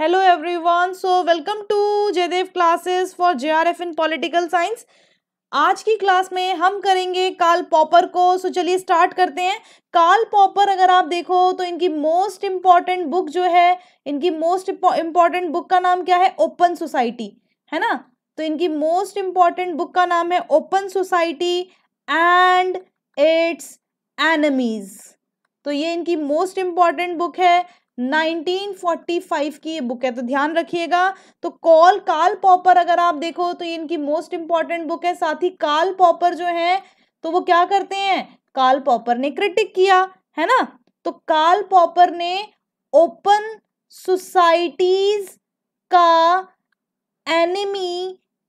hello everyone so welcome to Jaidev classes for JRF in political science आज की class में हम करेंगे काल पॉपर को सो चलिए स्टार्ट करते हैं काल पॉपर अगर आप देखो तो इनकी मोस्ट इम्पॉर्टेंट बुक जो है इनकी मोस्ट इम्पॉर्टेंट बुक का नाम क्या है ओपन सोसाइटी है ना तो इनकी मोस्ट इम्पॉर्टेंट बुक का नाम है open society and its enemies तो ये इनकी मोस्ट इम्पॉर्टेंट बुक है 1945 की ये बुक है तो ध्यान रखिएगा तो कॉल काल पॉपर अगर आप देखो तो इनकी मोस्ट इंपॉर्टेंट बुक है साथ ही काल पॉपर जो है तो वो क्या करते हैं काल पॉपर ने क्रिटिक किया है ना तो काल पॉपर ने ओपन सोसाइटीज का एनिमी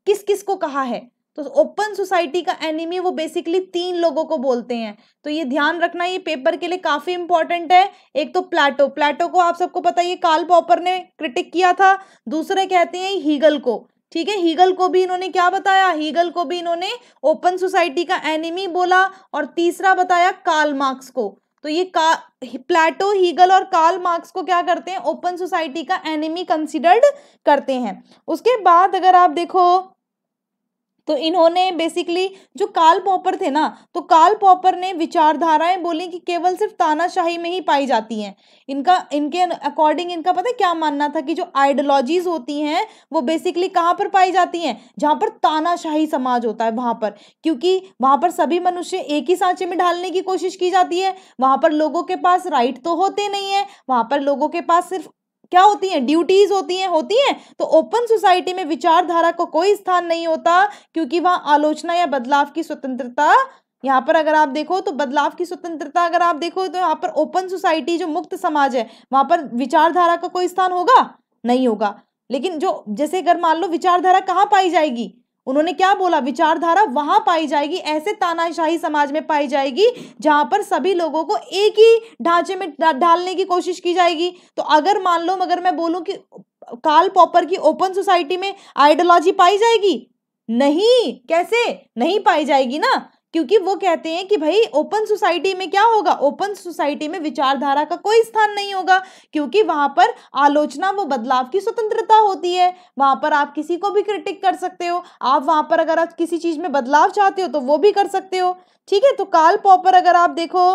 किस किस को कहा है तो ओपन सोसाइटी का एनिमी वो बेसिकली तीन लोगों को बोलते हैं तो ये ध्यान रखना ये पेपर के लिए काफ़ी इंपॉर्टेंट है एक तो प्लेटो प्लेटो को आप सबको पता है काल पॉपर ने क्रिटिक किया था दूसरे कहते हैं हीगल को ठीक है हीगल को भी इन्होंने क्या बताया हीगल को भी इन्होंने ओपन सोसाइटी का एनिमी बोला और तीसरा बताया काल मार्क्स को तो ये का प्लेटो हीगल और काल मार्क्स को क्या करते हैं ओपन सोसाइटी का एनिमी कंसिडर्ड करते हैं उसके बाद अगर आप देखो तो इन्होंने बेसिकली जो काल पॉपर थे ना तो काल पॉपर ने विचारधाराएं बोली कि केवल सिर्फ तानाशाही में ही पाई जाती हैं इनका इनके अकॉर्डिंग इनका पता है क्या मानना था कि जो आइडियोलॉजीज होती हैं वो बेसिकली कहाँ पर पाई जाती हैं जहाँ पर तानाशाही समाज होता है वहाँ पर क्योंकि वहाँ पर सभी मनुष्य एक ही सांचे में ढालने की कोशिश की जाती है वहाँ पर लोगों के पास राइट तो होते नहीं है वहाँ पर लोगों के पास सिर्फ क्या होती हैं ड्यूटीज होती हैं होती हैं तो ओपन सोसाइटी में विचारधारा को कोई स्थान नहीं होता क्योंकि वहाँ आलोचना या बदलाव की स्वतंत्रता यहाँ पर अगर आप देखो तो बदलाव की स्वतंत्रता अगर आप देखो तो यहाँ पर ओपन सोसाइटी जो मुक्त समाज है वहाँ पर विचारधारा का कोई स्थान होगा नहीं होगा लेकिन जो जैसे अगर मान लो विचारधारा कहाँ पाई जाएगी उन्होंने क्या बोला विचारधारा वहां पाई जाएगी ऐसे तानाशाही समाज में पाई जाएगी जहां पर सभी लोगों को एक ही ढांचे में ढालने की कोशिश की जाएगी तो अगर मान लो मगर मैं बोलूं कि काल पॉपर की ओपन सोसाइटी में आइडियोलॉजी पाई जाएगी नहीं कैसे नहीं पाई जाएगी ना क्योंकि वो कहते हैं कि भाई ओपन सोसाइटी में क्या होगा ओपन सोसाइटी में विचारधारा का कोई स्थान नहीं होगा क्योंकि वहां पर आलोचना वो बदलाव की स्वतंत्रता होती है वहां पर आप किसी को भी क्रिटिक कर सकते हो आप वहां पर अगर आप किसी चीज़ में बदलाव चाहते हो तो वो भी कर सकते हो ठीक है तो काल पॉपर अगर आप देखो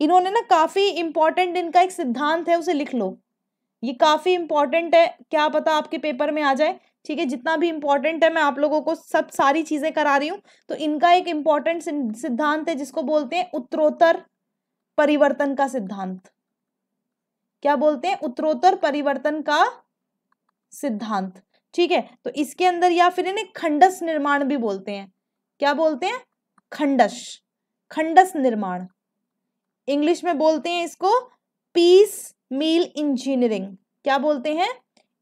इन्होंने ना काफ़ी इंपॉर्टेंट इनका एक सिद्धांत है उसे लिख लो ये काफ़ी इंपॉर्टेंट है क्या पता आपके पेपर में आ जाए ठीक है जितना भी इम्पॉर्टेंट है मैं आप लोगों को सब सारी चीज़ें करा रही हूँ तो इनका एक इम्पॉर्टेंट सिद्धांत है जिसको बोलते हैं उत्तरोत्तर परिवर्तन का सिद्धांत क्या बोलते हैं उत्तरोत्तर परिवर्तन का सिद्धांत ठीक है तो इसके अंदर या फिर इन्हें खंडस निर्माण भी बोलते हैं क्या बोलते हैं खंडस खंडस निर्माण इंग्लिश में बोलते हैं इसको पीस मील इंजीनियरिंग क्या बोलते हैं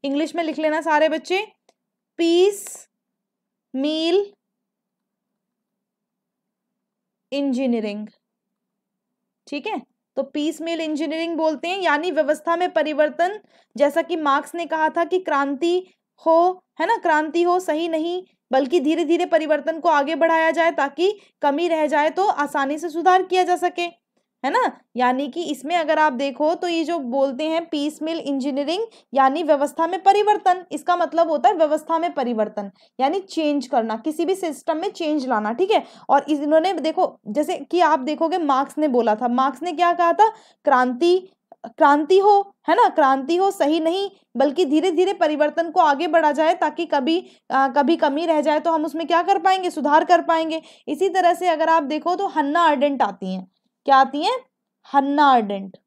इंग्लिश में लिख लेना सारे बच्चे पीस मील इंजीनियरिंग ठीक है तो पीस मील इंजीनियरिंग बोलते हैं यानी व्यवस्था में परिवर्तन जैसा कि मार्क्स ने कहा था कि क्रांति हो है ना क्रांति हो सही नहीं बल्कि धीरे धीरे परिवर्तन को आगे बढ़ाया जाए ताकि कमी रह जाए तो आसानी से सुधार किया जा सके है ना यानी कि इसमें अगर आप देखो तो ये जो बोलते हैं पीस मिल इंजीनियरिंग यानी व्यवस्था में परिवर्तन इसका मतलब होता है व्यवस्था में परिवर्तन यानी चेंज करना किसी भी सिस्टम में चेंज लाना ठीक है और इन्होंने देखो जैसे कि आप देखोगे मार्क्स ने बोला था मार्क्स ने क्या कहा था क्रांति क्रांति हो है ना क्रांति हो सही नहीं बल्कि धीरे धीरे परिवर्तन को आगे बढ़ा जाए ताकि कभी आ, कभी कमी रह जाए तो हम उसमें क्या कर पाएंगे सुधार कर पाएंगे इसी तरह से अगर आप देखो तो हन्ना अर्डेंट आती हैं क्या आती है हन्ना आर्डेंट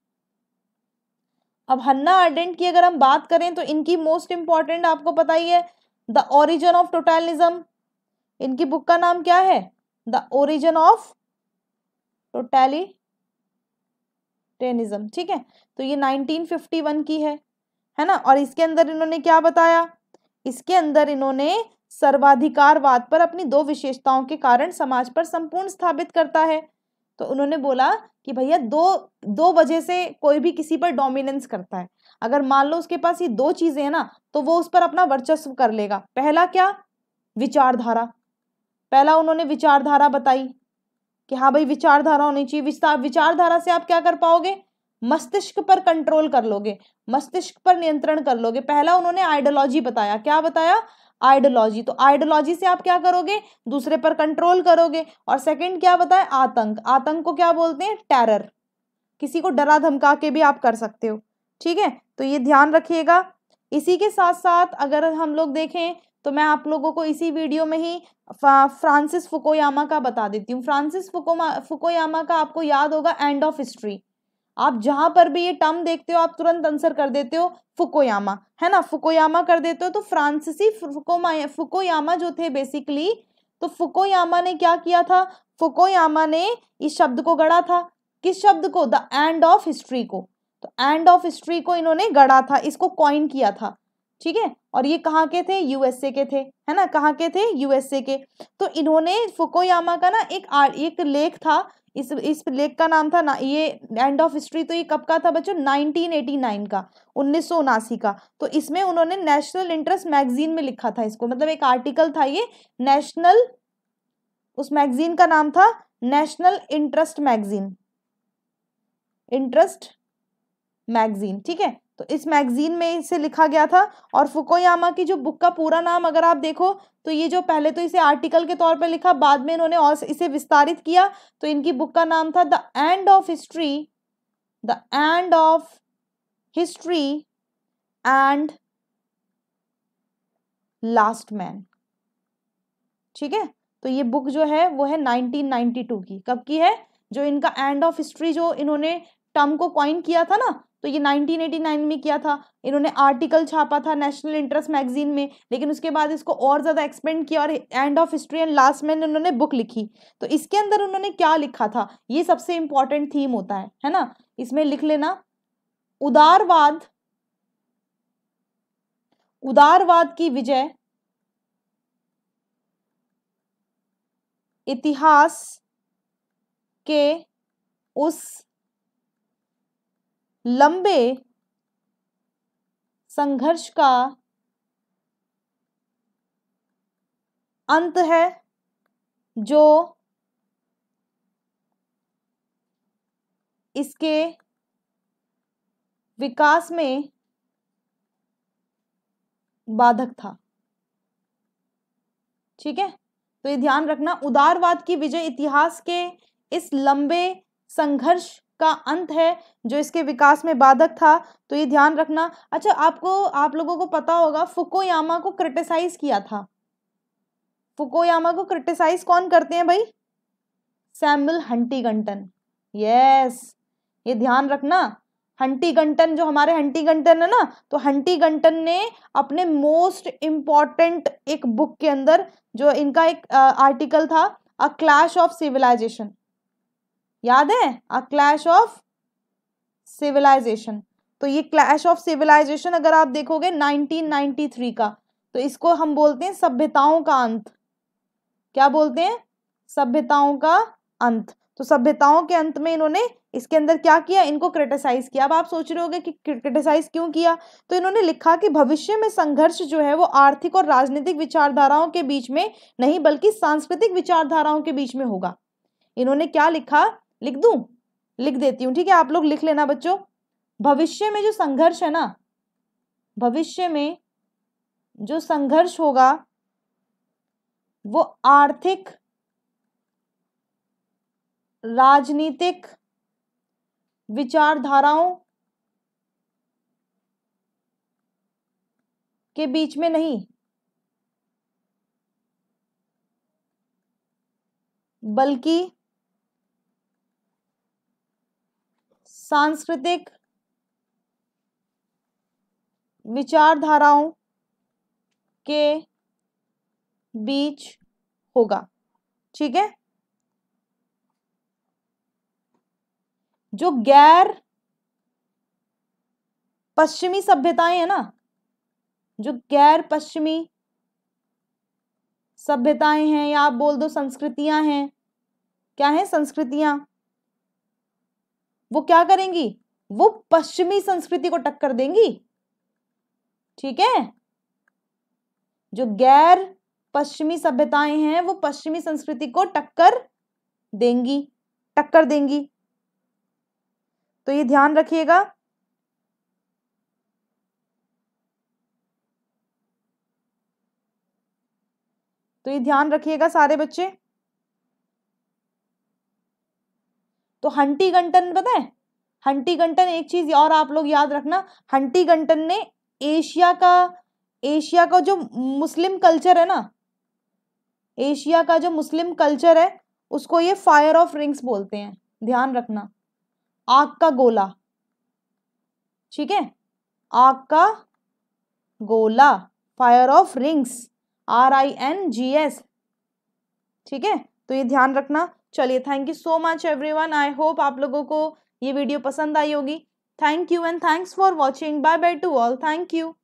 अब हन्ना आर्डेंट की अगर हम बात करें तो इनकी मोस्ट इंपॉर्टेंट आपको पता ही है द ओरिजन ऑफ टोटलिज्म इनकी बुक का नाम क्या है द ओरिजिन ऑफ टोटलिटेनिज्म ठीक है तो ये 1951 की है है ना और इसके अंदर इन्होंने क्या बताया इसके अंदर इन्होंने सर्वाधिकारवाद पर अपनी दो विशेषताओं के कारण समाज पर संपूर्ण स्थापित करता है तो उन्होंने बोला कि भैया दो दो वजह से कोई भी किसी पर डोमिनेंस करता है अगर मान लो उसके पास ये दो चीज़ें हैं ना तो वो उस पर अपना वर्चस्व कर लेगा पहला क्या विचारधारा पहला उन्होंने विचारधारा बताई कि हाँ भाई विचारधारा होनी चाहिए विचारधारा से आप क्या कर पाओगे मस्तिष्क पर कंट्रोल कर लोगे मस्तिष्क पर नियंत्रण कर लोगे पहला उन्होंने आइडियोलॉजी बताया क्या बताया आइडियोलॉजी तो आइडियोलॉजी से आप क्या करोगे दूसरे पर कंट्रोल करोगे और सेकंड क्या बताए आतंक आतंक को क्या बोलते हैं टेरर किसी को डरा धमका के भी आप कर सकते हो ठीक है तो ये ध्यान रखिएगा इसी के साथ साथ अगर हम लोग देखें तो मैं आप लोगों को इसी वीडियो में ही फ्रांसिस फुकोयामा का बता देती हूँ फ्रांसिस फुकोमा फुकोयामा का आपको याद होगा एंड ऑफ हिस्ट्री आप जहां पर भी ये टर्म देखते हो आप तुरंत आंसर कर देते हो फुकोयामा है ना फुकोयामा कर देते हो तो फ्रांसीसी फुकोमा फुकोयामा जो थे बेसिकली तो फुकोयामा ने क्या किया था फुकोयामा ने इस शब्द को गढ़ा था किस शब्द को द एंड ऑफ हिस्ट्री को तो एंड ऑफ हिस्ट्री को इन्होंने गढ़ा था इसको कॉइन किया था ठीक है और ये कहाँ के थे यूएसए के थे है ना कहाँ के थे यूएसए के तो इन्होंने फुकोयामा का ना एक आ, एक लेख था इस इस लेख का नाम था ना ये एंड ऑफ हिस्ट्री तो ये कब का था बच्चों 1989 का उन्नीस का तो इसमें उन्होंने नेशनल इंटरेस्ट मैगजीन में लिखा था इसको मतलब एक आर्टिकल था ये नेशनल उस मैगजीन का नाम था national interest magazine interest magazine ठीक है तो इस मैगजीन में इसे लिखा गया था और फुकोयामा की जो बुक का पूरा नाम अगर आप देखो तो ये जो पहले तो इसे आर्टिकल के तौर पर लिखा बाद में इन्होंने और इसे विस्तारित किया तो इनकी बुक का नाम था the end of history the end of history and last man ठीक है तो ये बुक जो है वो है 1992 की कब की है जो इनका एंड ऑफ हिस्ट्री जो इन्होंने टर्म को क्वाइन किया था ना तो ये 1989 में किया था इन्होंने आर्टिकल छापा था नेशनल इंटरेस्ट मैगजीन में लेकिन उसके बाद इसको और ज़्यादा एक्सपेंड किया और end of history and last में उन्होंने बुक लिखी तो इसके अंदर उन्होंने क्या लिखा था ये सबसे इम्पॉर्टेंट थीम होता है है ना इसमें लिख लेना उदारवाद उदारवाद की विजय इतिहास के उस लंबे संघर्ष का अंत है जो इसके विकास में बाधक था ठीक है तो ये ध्यान रखना उदारवाद की विजय इतिहास के इस लंबे संघर्ष का अंत है जो इसके विकास में बाधक था तो ये ध्यान रखना अच्छा आपको आप लोगों को पता होगा फुकोयामा को क्रिटिसाइज किया था फुकोयामा को क्रिटिसाइज कौन करते हैं भाई सैमुअल गंटन यस ये ध्यान रखना हंटी गंटन जो हमारे हंटी गंटन है ना तो हंटी गंटन ने अपने मोस्ट इम्पॉर्टेंट एक बुक के अंदर जो इनका एक आ, आर्टिकल था अ क्लैश ऑफ सिविलाइजेशन याद है अ क्लैश ऑफ सिविलाइजेशन तो ये क्लैश ऑफ सिविलाइजेशन अगर आप देखोगे 1993 का तो इसको हम बोलते हैं सभ्यताओं का अंत क्या बोलते हैं सभ्यताओं का अंत तो सभ्यताओं के अंत में इन्होंने इसके अंदर क्या किया इनको क्रिटिसाइज किया अब आप सोच रहे होंगे कि क्रिटिसाइज क्यों किया तो इन्होंने लिखा कि भविष्य में संघर्ष जो है वो आर्थिक और राजनीतिक विचारधाराओं के बीच में नहीं बल्कि सांस्कृतिक विचारधाराओं के बीच में होगा इन्होंने क्या लिखा लिख दूं लिख देती हूँ ठीक है आप लोग लिख लेना बच्चों भविष्य में जो संघर्ष है ना भविष्य में जो संघर्ष होगा वो आर्थिक राजनीतिक विचारधाराओं के बीच में नहीं बल्कि सांस्कृतिक विचारधाराओं के बीच होगा ठीक है जो गैर पश्चिमी सभ्यताएं है ना जो गैर पश्चिमी सभ्यताएं हैं या आप बोल दो संस्कृतियां हैं क्या है संस्कृतियां वो क्या करेंगी वो पश्चिमी संस्कृति को टक्कर देंगी ठीक है जो गैर पश्चिमी सभ्यताएं हैं वो पश्चिमी संस्कृति को टक्कर देंगी टक्कर देंगी तो ये ध्यान रखिएगा तो ये ध्यान रखिएगा सारे बच्चे तो हंटी गंटन बताए हंटी गंटन एक चीज़ और आप लोग याद रखना हंटी गंटन ने एशिया का एशिया का जो मुस्लिम कल्चर है ना एशिया का जो मुस्लिम कल्चर है उसको ये फायर ऑफ रिंग्स बोलते हैं ध्यान रखना आग का गोला ठीक है आग का गोला fire of rings R I N G S ठीक है तो ये ध्यान रखना चलिए thank you so much everyone I hope आप लोगों को ये वीडियो पसंद आई होगी thank you and thanks for watching bye bye to all thank you